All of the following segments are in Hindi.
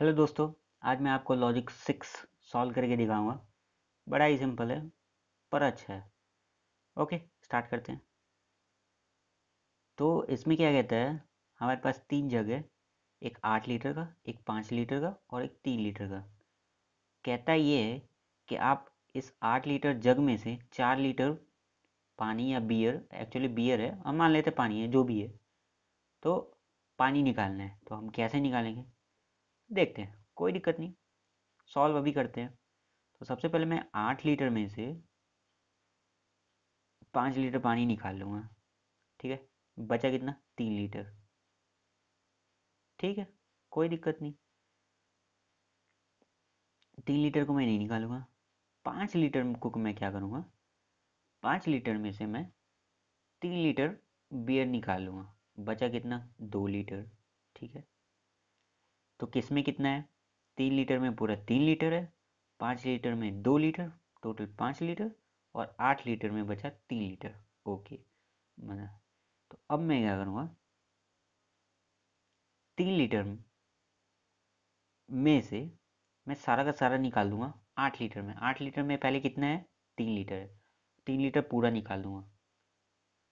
हेलो दोस्तों आज मैं आपको लॉजिक सिक्स सॉल्व करके दिखाऊंगा बड़ा ही सिंपल है पर अच्छा है ओके स्टार्ट करते हैं तो इसमें क्या कहता है हमारे पास तीन जग है एक आठ लीटर का एक पाँच लीटर का और एक तीन लीटर का कहता ये है कि आप इस आठ लीटर जग में से चार लीटर पानी या बियर एक्चुअली बियर है हम मान लेते पानी है जो भी है तो पानी निकालना है तो हम कैसे निकालेंगे देखते हैं कोई दिक्कत नहीं सॉल्व अभी करते हैं तो सबसे पहले मैं आठ लीटर में से पाँच लीटर पानी निकाल लूँगा ठीक है बचा कितना तीन लीटर ठीक है कोई दिक्कत नहीं तीन लीटर को मैं नहीं निकालूंगा पाँच लीटर को मैं क्या करूँगा पाँच लीटर में से मैं तीन लीटर बियर निकाल लूँगा बचा कितना दो लीटर ठीक है तो किस में कितना है तीन लीटर में पूरा तीन लीटर है पाँच लीटर में दो लीटर टोटल पाँच लीटर और आठ लीटर में बचा तीन लीटर ओके मना तो अब मैं क्या करूँगा तीन लीटर में से मैं सारा का सारा निकाल दूंगा आठ लीटर में आठ लीटर में पहले कितना है तीन लीटर है तीन लीटर पूरा निकाल दूंगा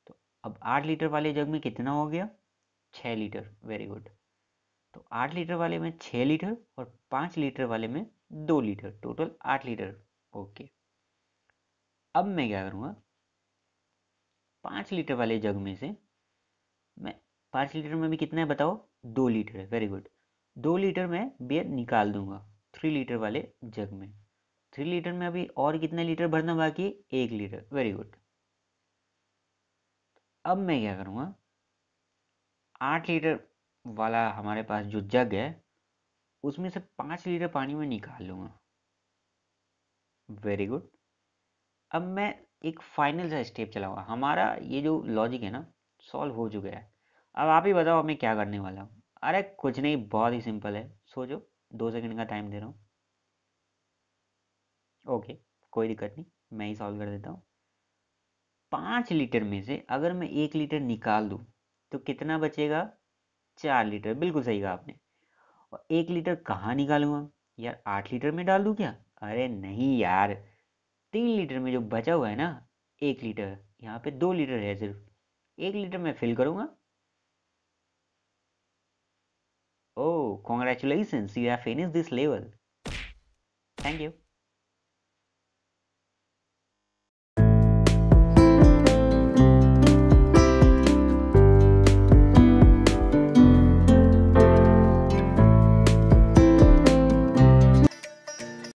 तो अब आठ लीटर वाले जग में कितना हो गया छः लीटर वेरी गुड तो आठ लीटर वाले में छः लीटर और पाँच लीटर वाले में दो लीटर टोटल आठ लीटर ओके अब मैं क्या करूँगा पाँच लीटर वाले जग में से मैं पाँच लीटर में भी कितना है बताओ दो लीटर है वेरी गुड दो लीटर में बियर निकाल दूंगा थ्री लीटर वाले जग में थ्री लीटर में अभी और कितना लीटर भरना बाकी एक लीटर वेरी गुड अब मैं क्या करूँगा आठ लीटर वाला हमारे पास जो जग है उसमें से पाँच लीटर पानी में निकाल लूँगा वेरी गुड अब मैं एक फाइनल सा स्टेप चलाऊँगा हमारा ये जो लॉजिक है ना सॉल्व हो चुका है अब आप ही बताओ मैं क्या करने वाला हूँ अरे कुछ नहीं बहुत ही सिंपल है सोचो दो सेकंड का टाइम दे रहा हूँ ओके कोई दिक्कत नहीं मैं ही सॉल्व कर देता हूँ पाँच लीटर में से अगर मैं एक लीटर निकाल दूँ तो कितना बचेगा चार लीटर बिल्कुल सही कहा आपने और एक लीटर कहाँ निकालूंगा यार आठ लीटर में डाल दूँ क्या अरे नहीं यार तीन लीटर में जो बचा हुआ है ना एक लीटर यहाँ पे दो लीटर है सिर्फ एक लीटर में फिल करूँगा oh congratulation you have finish this level thank you